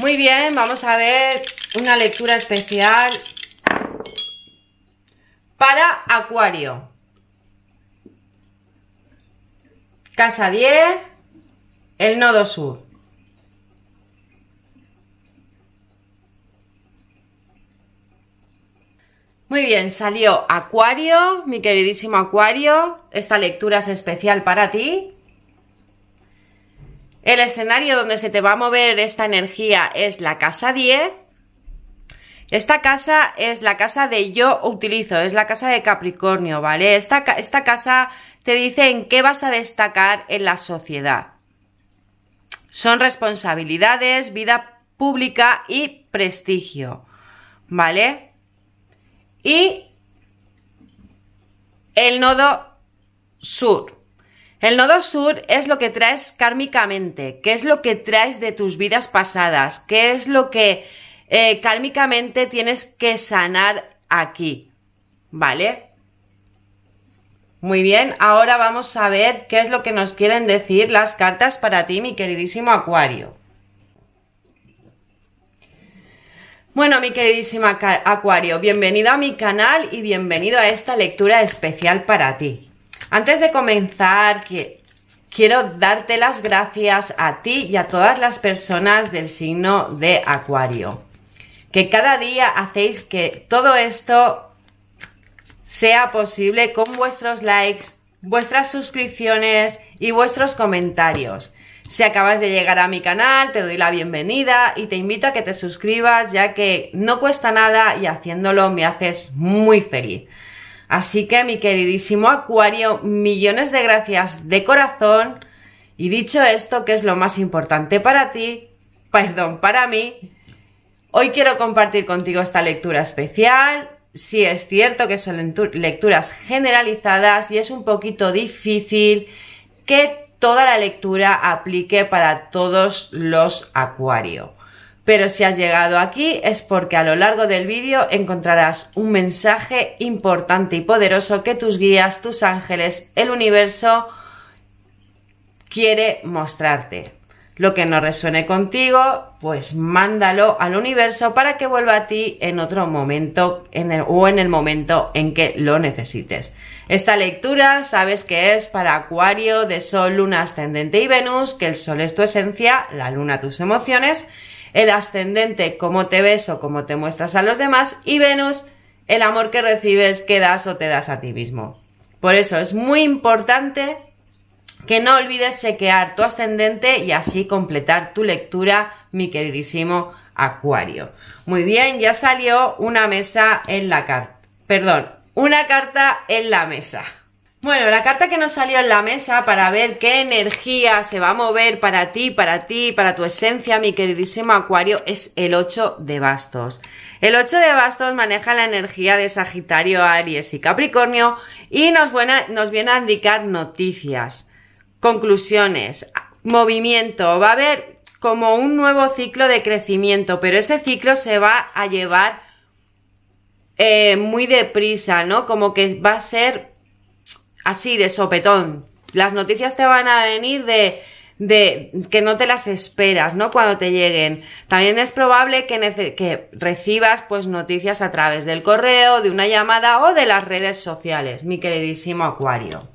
Muy bien, vamos a ver una lectura especial para Acuario. Casa 10, el nodo sur. Muy bien, salió Acuario, mi queridísimo Acuario. Esta lectura es especial para ti. El escenario donde se te va a mover esta energía es la casa 10. Esta casa es la casa de yo utilizo, es la casa de Capricornio, ¿vale? Esta, esta casa te dice en qué vas a destacar en la sociedad. Son responsabilidades, vida pública y prestigio, ¿vale? Y el nodo sur. El nodo sur es lo que traes kármicamente, qué es lo que traes de tus vidas pasadas, qué es lo que eh, kármicamente tienes que sanar aquí. ¿Vale? Muy bien, ahora vamos a ver qué es lo que nos quieren decir las cartas para ti, mi queridísimo Acuario. Bueno, mi queridísimo Acuario, bienvenido a mi canal y bienvenido a esta lectura especial para ti. Antes de comenzar, quiero darte las gracias a ti y a todas las personas del signo de Acuario, que cada día hacéis que todo esto sea posible con vuestros likes, vuestras suscripciones y vuestros comentarios. Si acabas de llegar a mi canal, te doy la bienvenida y te invito a que te suscribas ya que no cuesta nada y haciéndolo me haces muy feliz. Así que mi queridísimo Acuario, millones de gracias de corazón. Y dicho esto, que es lo más importante para ti, perdón, para mí, hoy quiero compartir contigo esta lectura especial. Sí es cierto que son lecturas generalizadas y es un poquito difícil que toda la lectura aplique para todos los Acuario. Pero si has llegado aquí es porque a lo largo del vídeo encontrarás un mensaje importante y poderoso que tus guías, tus ángeles, el universo quiere mostrarte. Lo que no resuene contigo, pues mándalo al universo para que vuelva a ti en otro momento en el, o en el momento en que lo necesites. Esta lectura sabes que es para Acuario de Sol, Luna, Ascendente y Venus, que el Sol es tu esencia, la Luna tus emociones el ascendente, cómo te ves o cómo te muestras a los demás, y Venus, el amor que recibes, que das o te das a ti mismo. Por eso es muy importante que no olvides chequear tu ascendente y así completar tu lectura, mi queridísimo Acuario. Muy bien, ya salió una mesa en la carta. Perdón, una carta en la mesa. Bueno, la carta que nos salió en la mesa para ver qué energía se va a mover para ti, para ti, para tu esencia, mi queridísimo Acuario, es el 8 de bastos. El 8 de bastos maneja la energía de Sagitario, Aries y Capricornio y nos, viene a indicar noticias, conclusiones, movimiento. Va a haber como un nuevo ciclo de crecimiento, pero ese ciclo se va a llevar eh, muy deprisa, ¿no? Como que va a ser así de sopetón. Las noticias te van a venir de que no te las esperas, ¿no? Cuando te lleguen. También es probable que, recibas pues noticias a través del correo, de una llamada o de las redes sociales, mi queridísimo Acuario.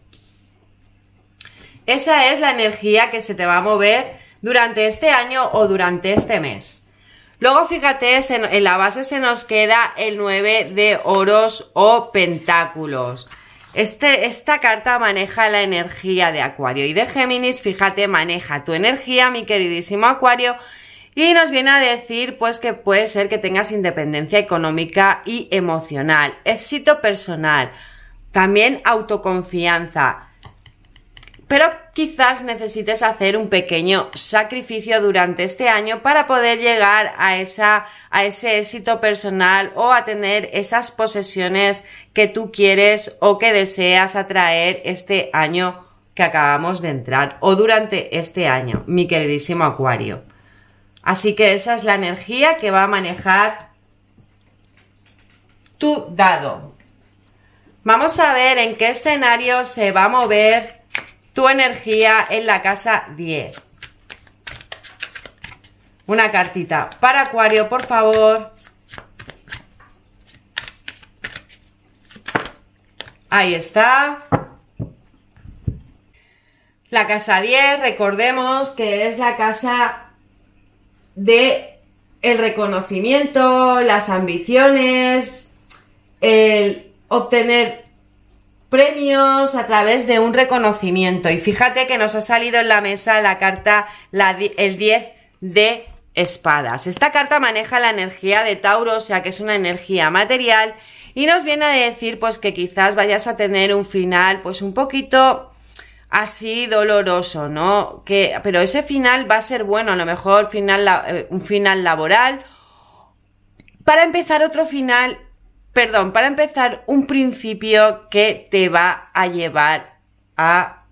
Esa es la energía que se te va a mover durante este año o durante este mes. Luego fíjate, en la base se nos queda el 9 de oros o pentáculos. Este, esta carta maneja la energía de Acuario y de Géminis, fíjate, maneja tu energía, mi queridísimo Acuario, y nos viene a decir pues que puede ser que tengas independencia económica y emocional, éxito personal, también autoconfianza, pero quizás necesites hacer un pequeño sacrificio durante este año para poder llegar a, esa, a ese éxito personal o a tener esas posesiones que tú quieres o que deseas atraer este año que acabamos de entrar o durante este año, mi queridísimo Acuario. Así que esa es la energía que va a manejar tu dado. Vamos a ver en qué escenario se va a mover energía en la casa 10. Una cartita para Acuario, por favor. Ahí está. La casa 10, recordemos que es la casa de el reconocimiento, las ambiciones, el obtener premios a través de un reconocimiento. Y fíjate que nos ha salido en la mesa la carta el 10 de espadas. Esta carta maneja la energía de Tauro, o sea que es una energía material y nos viene a decir pues que quizás vayas a tener un final pues un poquito así doloroso, ¿no? Que pero ese final va a ser bueno, a lo mejor final eh, un final laboral para empezar otro final perdón, para empezar, un principio que te va a llevar a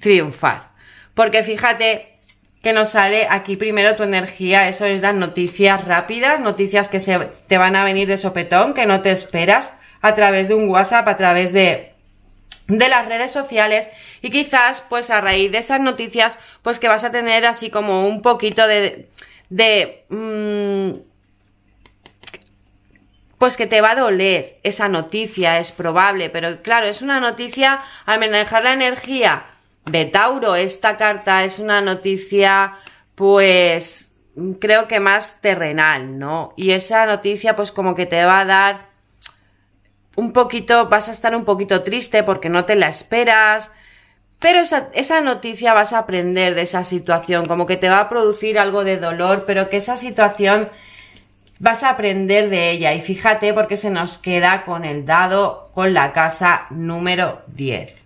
triunfar. Porque fíjate que nos sale aquí primero tu energía, eso es las noticias rápidas, noticias que te van a venir de sopetón, que no te esperas, a través de un WhatsApp, a través de las redes sociales y quizás pues a raíz de esas noticias pues que vas a tener así como un poquito de de mm, pues que te va a doler esa noticia, es probable, pero claro, es una noticia al manejar la energía de Tauro, esta carta es una noticia pues creo que más terrenal, ¿no? Y esa noticia pues como que te va a dar un poquito, vas a estar un poquito triste porque no te la esperas, pero esa, esa, noticia vas a aprender de esa situación, como que te va a producir algo de dolor, pero que esa situación vas a aprender de ella. Y fíjate porque se nos queda con el dado con la casa número 10.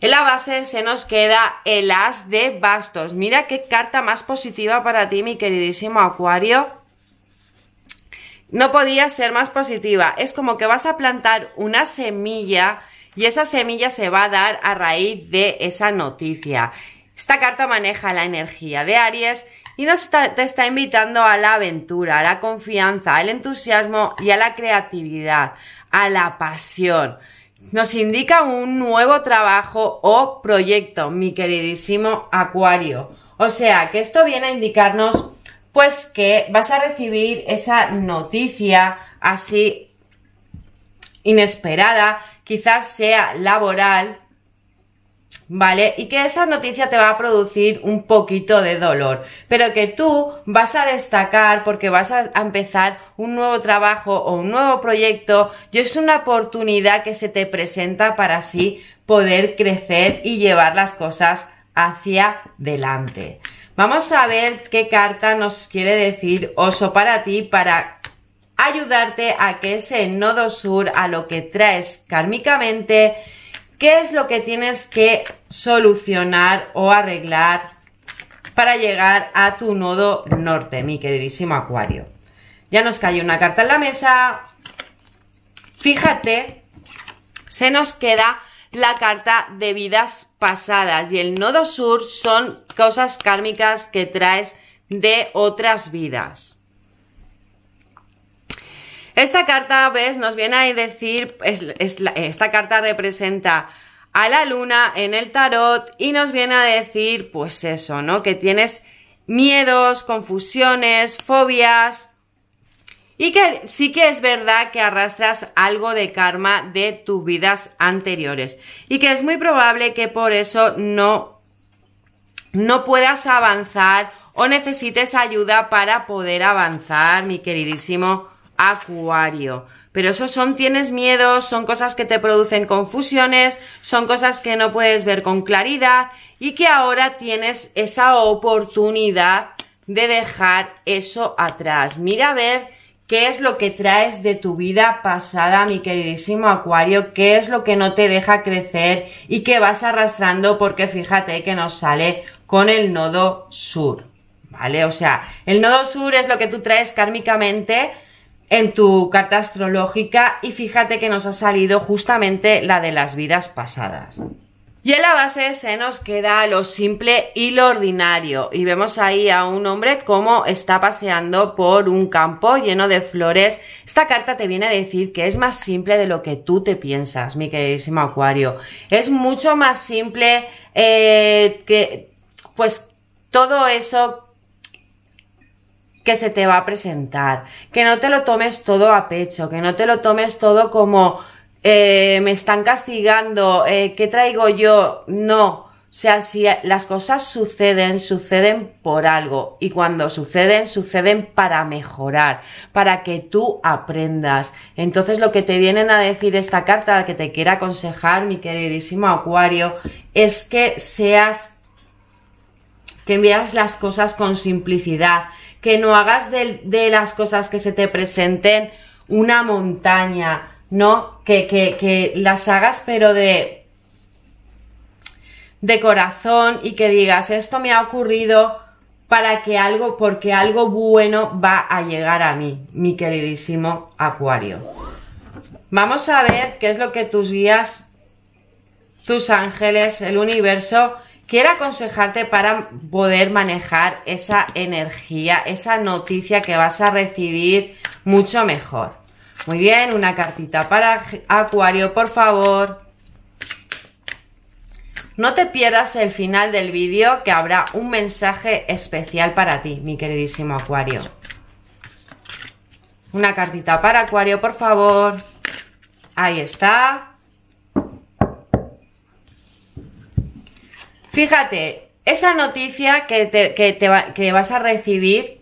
En la base se nos queda el as de bastos. Mira qué carta más positiva para ti, mi queridísimo acuario. No podía ser más positiva. Es como que vas a plantar una semilla y esa semilla se va a dar a raíz de esa noticia. Esta carta maneja la energía de Aries y nos está, te está invitando a la aventura, a la confianza, al entusiasmo y a la creatividad, a la pasión. Nos indica un nuevo trabajo o proyecto, mi queridísimo Acuario. O sea, que esto viene a indicarnos pues que vas a recibir esa noticia así inesperada, quizás sea laboral, ¿vale? Y que esa noticia te va a producir un poquito de dolor, pero que tú vas a destacar porque vas a empezar un nuevo trabajo o un nuevo proyecto y es una oportunidad que se te presenta para así poder crecer y llevar las cosas hacia adelante. Vamos a ver qué carta nos quiere decir oso para ti para ayudarte a que ese nodo sur a lo que traes kármicamente ¿Qué es lo que tienes que solucionar o arreglar para llegar a tu nodo norte, mi queridísimo Acuario? Ya nos cayó una carta en la mesa. Fíjate, se nos queda la carta de vidas pasadas y el nodo sur son cosas kármicas que traes de otras vidas. Esta carta, ¿ves? Nos viene a decir, esta carta representa a la luna en el tarot y nos viene a decir, pues eso, ¿no? Que tienes miedos, confusiones, fobias y que sí que es verdad que arrastras algo de karma de tus vidas anteriores y que es muy probable que por eso no, no puedas avanzar o necesites ayuda para poder avanzar, mi queridísimo Acuario. Pero eso son tienes miedos, son cosas que te producen confusiones, son cosas que no puedes ver con claridad y que ahora tienes esa oportunidad de dejar eso atrás. Mira a ver qué es lo que traes de tu vida pasada, mi queridísimo Acuario, qué es lo que no te deja crecer y que vas arrastrando porque fíjate que nos sale con el nodo sur. ¿Vale? O sea, el nodo sur es lo que tú traes kármicamente en tu carta astrológica y fíjate que nos ha salido justamente la de las vidas pasadas. Y en la base se nos queda lo simple y lo ordinario. Y vemos ahí a un hombre como está paseando por un campo lleno de flores. Esta carta te viene a decir que es más simple de lo que tú te piensas, mi queridísimo Acuario. Es mucho más simple eh, que, pues, todo eso que se te va a presentar, que no te lo tomes todo a pecho, que no te lo tomes todo como eh, me están castigando, eh, ¿qué traigo yo? No. O sea, si las cosas suceden, suceden por algo. Y cuando suceden, suceden para mejorar, para que tú aprendas. Entonces lo que te vienen a decir esta carta, la que te quiera aconsejar, mi queridísimo Acuario, es que seas, que veas las cosas con simplicidad, que no hagas de, las cosas que se te presenten una montaña, ¿no? Que, que, que las hagas pero de, de corazón y que digas, esto me ha ocurrido para que algo, porque algo bueno va a llegar a mí, mi queridísimo Acuario. Vamos a ver qué es lo que tus guías, tus ángeles, el universo quiero aconsejarte para poder manejar esa energía, esa noticia que vas a recibir mucho mejor. Muy bien, una cartita para Acuario, por favor. No te pierdas el final del vídeo que habrá un mensaje especial para ti, mi queridísimo Acuario. Una cartita para Acuario, por favor. Ahí está. Fíjate, esa noticia que, vas a recibir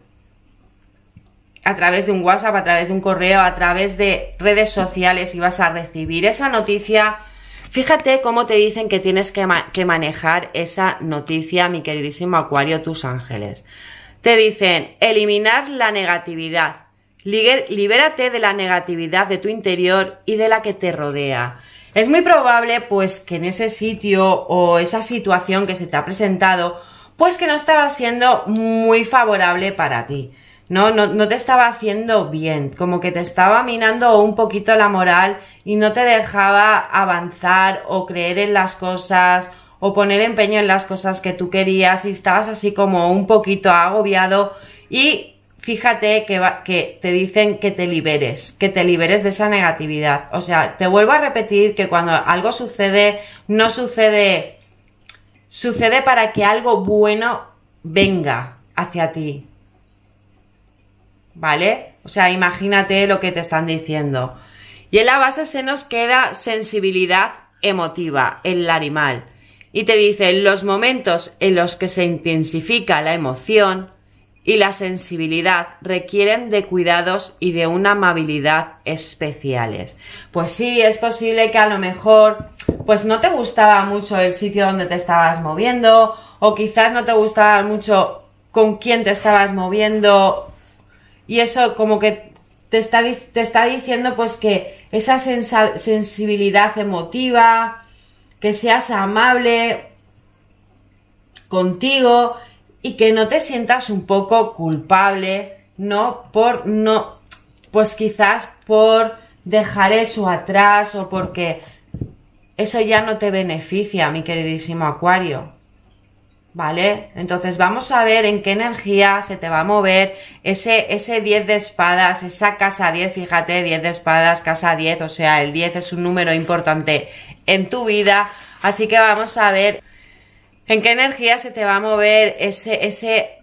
a través de un WhatsApp, a través de un correo, a través de redes sociales y vas a recibir esa noticia, fíjate cómo te dicen que tienes que, que manejar esa noticia, mi queridísimo Acuario, tus ángeles. Te dicen, eliminar la negatividad, libérate de la negatividad de tu interior y de la que te rodea. Es muy probable pues que en ese sitio o esa situación que se te ha presentado pues que no estaba siendo muy favorable para ti. No, no, no te estaba haciendo bien, como que te estaba minando un poquito la moral y no te dejaba avanzar o creer en las cosas o poner empeño en las cosas que tú querías y estabas así como un poquito agobiado y fíjate que, te dicen que te liberes, que te liberes de esa negatividad. O sea, te vuelvo a repetir que cuando algo sucede, no sucede, sucede para que algo bueno venga hacia ti. ¿Vale? O sea, imagínate lo que te están diciendo. Y en la base se nos queda sensibilidad emotiva, el animal, Y te dice, los momentos en los que se intensifica la emoción, y la sensibilidad requieren de cuidados y de una amabilidad especiales. Pues sí, es posible que a lo mejor pues no te gustaba mucho el sitio donde te estabas moviendo o quizás no te gustaba mucho con quién te estabas moviendo y eso como que te está, te está diciendo pues que esa sensibilidad emotiva, que seas amable contigo, y que no te sientas un poco culpable, ¿no? Por no, pues quizás por dejar eso atrás o porque eso ya no te beneficia, mi queridísimo Acuario. ¿Vale? Entonces vamos a ver en qué energía se te va a mover ese, ese 10 de espadas, esa casa 10, fíjate, 10 de espadas, casa 10, o sea, el 10 es un número importante en tu vida, así que vamos a ver en qué energía se te va a mover ese, ese,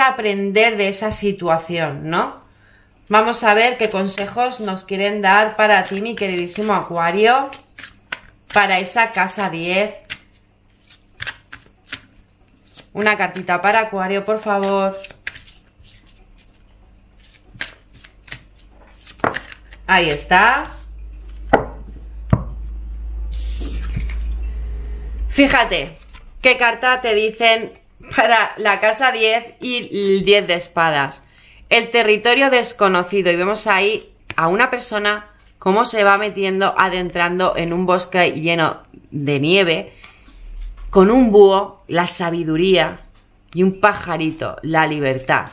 aprender de esa situación, ¿no? Vamos a ver qué consejos nos quieren dar para ti, mi queridísimo Acuario, para esa casa 10. Una cartita para Acuario, por favor. Ahí está. Fíjate, qué carta te dicen para la casa 10 y el 10 de espadas. El territorio desconocido. Y vemos ahí a una persona cómo se va metiendo, adentrando en un bosque lleno de nieve, con un búho, la sabiduría, y un pajarito, la libertad.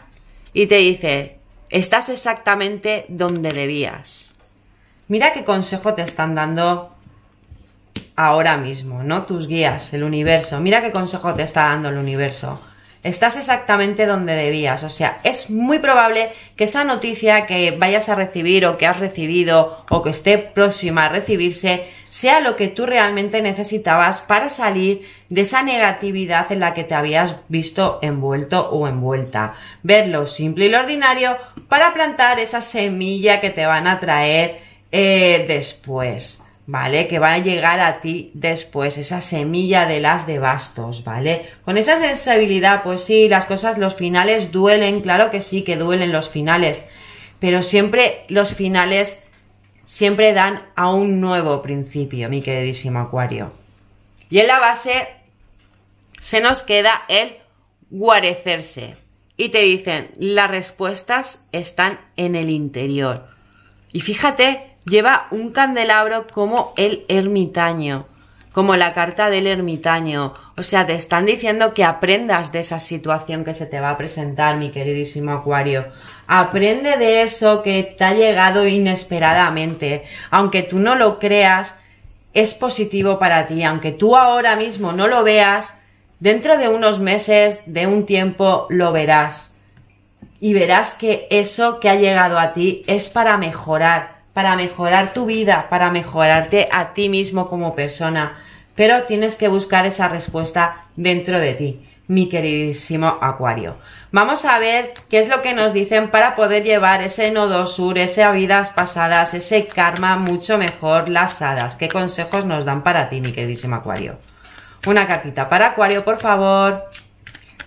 Y te dice, estás exactamente donde debías. Mira qué consejo te están dando ahora mismo, ¿no? Tus guías, el universo. Mira qué consejo te está dando el universo. Estás exactamente donde debías. O sea, es muy probable que esa noticia que vayas a recibir o que has recibido o que esté próxima a recibirse sea lo que tú realmente necesitabas para salir de esa negatividad en la que te habías visto envuelto o envuelta. Ver lo simple y lo ordinario para plantar esa semilla que te van a traer eh, después. ¿vale? Que va a llegar a ti después, esa semilla de las de bastos, ¿vale? Con esa sensibilidad, pues sí, las cosas, los finales duelen, claro que sí que duelen los finales, pero siempre los finales siempre dan a un nuevo principio, mi queridísimo Acuario. Y en la base se nos queda el guarecerse. Y te dicen, las respuestas están en el interior. Y fíjate, lleva un candelabro como el ermitaño, como la carta del ermitaño. O sea, te están diciendo que aprendas de esa situación que se te va a presentar, mi queridísimo Acuario. Aprende de eso que te ha llegado inesperadamente. Aunque tú no lo creas, es positivo para ti. Aunque tú ahora mismo no lo veas, dentro de unos meses, de un tiempo, lo verás. Y verás que eso que ha llegado a ti es para mejorar para mejorar tu vida, para mejorarte a ti mismo como persona. Pero tienes que buscar esa respuesta dentro de ti, mi queridísimo Acuario. Vamos a ver qué es lo que nos dicen para poder llevar ese nodo sur, ese a vidas pasadas, ese karma mucho mejor las hadas. ¿Qué consejos nos dan para ti, mi queridísimo Acuario? Una cartita para Acuario, por favor.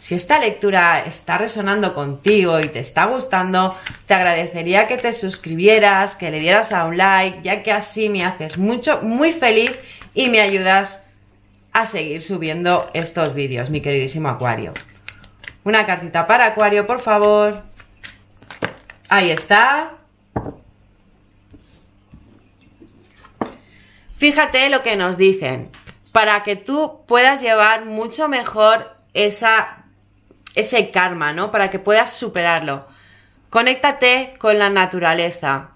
Si esta lectura está resonando contigo y te está gustando, te agradecería que te suscribieras, que le dieras a un like, ya que así me haces mucho, muy feliz y me ayudas a seguir subiendo estos vídeos, mi queridísimo Acuario. Una cartita para Acuario, por favor. Ahí está. Fíjate lo que nos dicen, para que tú puedas llevar mucho mejor esa ese karma, ¿no? Para que puedas superarlo. Conéctate con la naturaleza.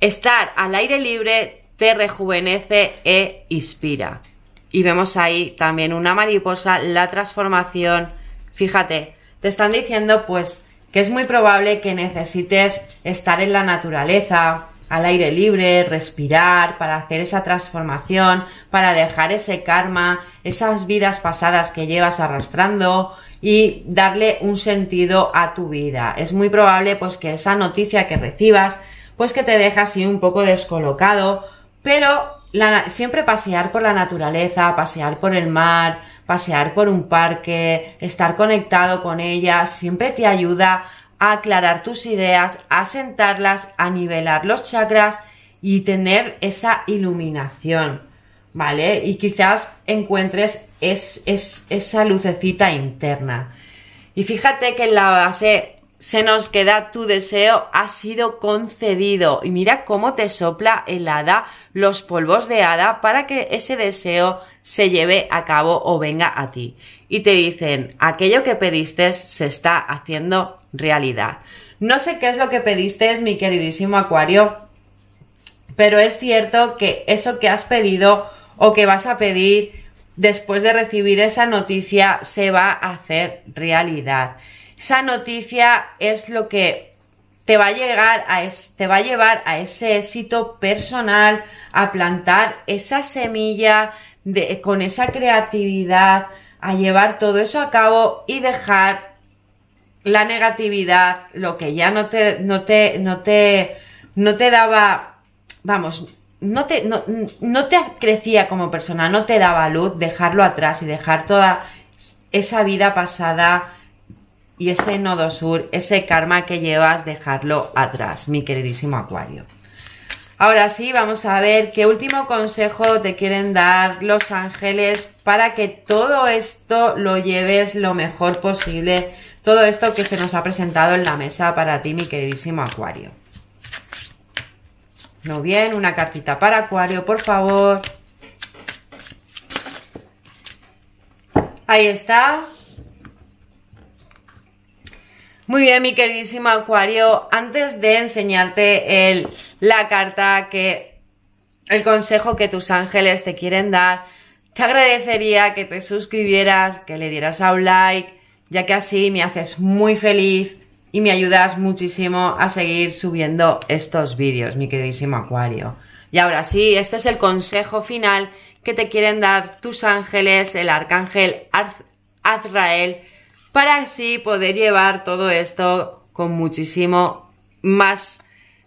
Estar al aire libre te rejuvenece e inspira. Y vemos ahí también una mariposa, la transformación. Fíjate, te están diciendo pues que es muy probable que necesites estar en la naturaleza, al aire libre, respirar, para hacer esa transformación, para dejar ese karma, esas vidas pasadas que llevas arrastrando, y darle un sentido a tu vida. Es muy probable pues que esa noticia que recibas pues que te deja así un poco descolocado, pero siempre pasear por la naturaleza, pasear por el mar, pasear por un parque, estar conectado con ella, siempre te ayuda a aclarar tus ideas, a sentarlas, a nivelar los chakras y tener esa iluminación. ¿vale? Y quizás encuentres es, esa lucecita interna. Y fíjate que en la base se nos queda tu deseo ha sido concedido. Y mira cómo te sopla el hada, los polvos de hada, para que ese deseo se lleve a cabo o venga a ti. Y te dicen, aquello que pediste se está haciendo realidad. No sé qué es lo que pediste, mi queridísimo Acuario, pero es cierto que eso que has pedido o que vas a pedir después de recibir esa noticia se va a hacer realidad. Esa noticia es lo que te va a llegar a va a llevar a ese éxito personal, a plantar esa semilla de, con esa creatividad, a llevar todo eso a cabo y dejar la negatividad, lo que ya no te, no te, no te daba, vamos, no te, crecía como persona, no te daba luz dejarlo atrás y dejar toda esa vida pasada y ese nodo sur, ese karma que llevas, dejarlo atrás, mi queridísimo Acuario. Ahora sí, vamos a ver qué último consejo te quieren dar los ángeles para que todo esto lo lleves lo mejor posible, todo esto que se nos ha presentado en la mesa para ti, mi queridísimo Acuario. No bien, una cartita para Acuario, por favor. Ahí está. Muy bien, mi queridísimo Acuario, antes de enseñarte el, la carta que, el consejo que tus ángeles te quieren dar, te agradecería que te suscribieras, que le dieras a un like, ya que así me haces muy feliz y me ayudas muchísimo a seguir subiendo estos vídeos, mi queridísimo Acuario. Y ahora sí, este es el consejo final que te quieren dar tus ángeles, el arcángel Azrael, para así poder llevar todo esto con muchísimo más,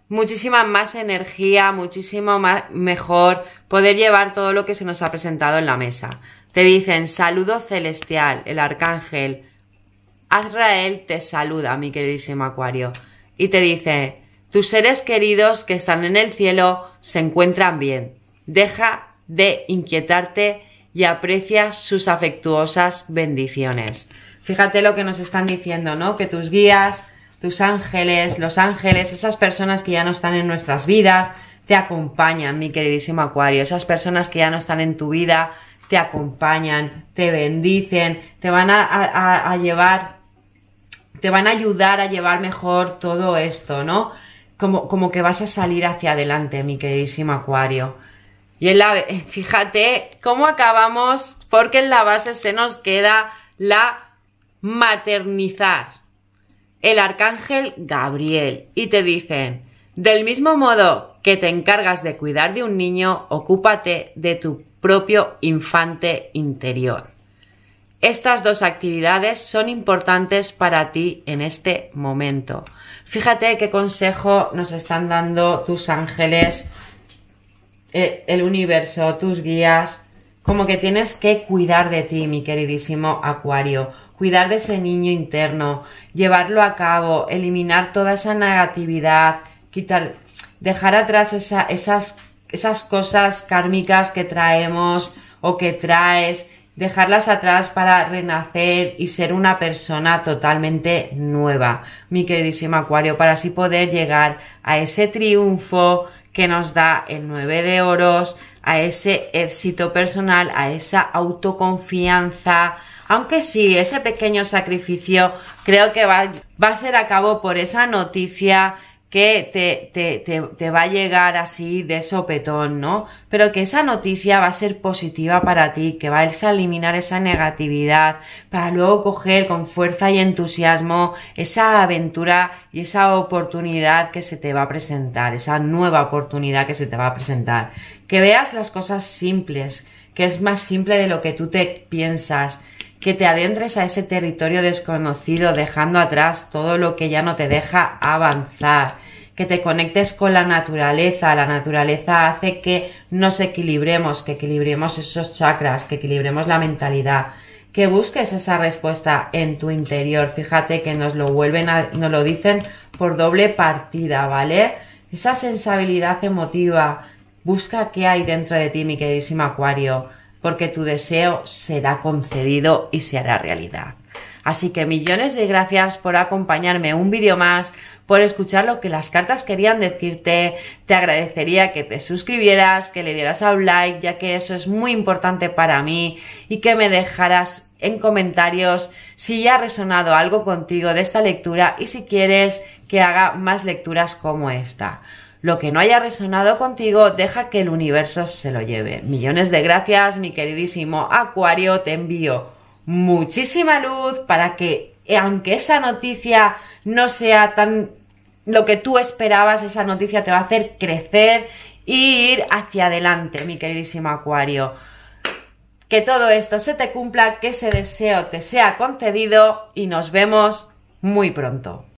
muchísima más energía, muchísimo más, mejor, poder llevar todo lo que se nos ha presentado en la mesa. Te dicen, saludo celestial, el arcángel, Azrael te saluda, mi queridísimo Acuario, y te dice, tus seres queridos que están en el cielo se encuentran bien. Deja de inquietarte y aprecia sus afectuosas bendiciones. Fíjate lo que nos están diciendo, ¿no? Que tus guías, tus ángeles, los ángeles, esas personas que ya no están en nuestras vidas, te acompañan, mi queridísimo Acuario. Esas personas que ya no están en tu vida, te acompañan, te bendicen, te van a, a llevar te van a ayudar a llevar mejor todo esto, ¿no? Como, que vas a salir hacia adelante, mi queridísimo Acuario. Y fíjate cómo acabamos, porque en la base se nos queda la maternizar. El arcángel Gabriel. Y te dicen, del mismo modo que te encargas de cuidar de un niño, ocúpate de tu propio infante interior. Estas dos actividades son importantes para ti en este momento. Fíjate qué consejo nos están dando tus ángeles, eh, el universo, tus guías. Como que tienes que cuidar de ti, mi queridísimo Acuario. Cuidar de ese niño interno, llevarlo a cabo, eliminar toda esa negatividad, quitar, dejar atrás esas, esas cosas kármicas que traemos o que traes dejarlas atrás para renacer y ser una persona totalmente nueva, mi queridísimo Acuario, para así poder llegar a ese triunfo que nos da el 9 de oros, a ese éxito personal, a esa autoconfianza, aunque sí, ese pequeño sacrificio creo que va, va a ser a cabo por esa noticia que te, te, te, te, va a llegar así de sopetón, ¿no? Pero que esa noticia va a ser positiva para ti, que va a eliminar esa negatividad, para luego coger con fuerza y entusiasmo esa aventura y esa oportunidad que se te va a presentar, esa nueva oportunidad que se te va a presentar. Que veas las cosas simples, que es más simple de lo que tú te piensas, que te adentres a ese territorio desconocido, dejando atrás todo lo que ya no te deja avanzar, que te conectes con la naturaleza. La naturaleza hace que nos equilibremos, que equilibremos esos chakras, que equilibremos la mentalidad, que busques esa respuesta en tu interior. Fíjate que nos lo vuelven a, nos lo dicen por doble partida, ¿vale? Esa sensibilidad emotiva, busca qué hay dentro de ti, mi queridísimo Acuario, porque tu deseo será concedido y se hará realidad. Así que millones de gracias por acompañarme un vídeo más, por escuchar lo que las cartas querían decirte. Te agradecería que te suscribieras, que le dieras a un like, ya que eso es muy importante para mí, y que me dejaras en comentarios si ya ha resonado algo contigo de esta lectura y si quieres que haga más lecturas como esta. Lo que no haya resonado contigo, deja que el universo se lo lleve. Millones de gracias, mi queridísimo Acuario, te envío muchísima luz para que, eh, aunque esa noticia no sea tan lo que tú esperabas, esa noticia te va a hacer crecer e ir hacia adelante, mi queridísimo Acuario. Que todo esto se te cumpla, que ese deseo te sea concedido y nos vemos muy pronto.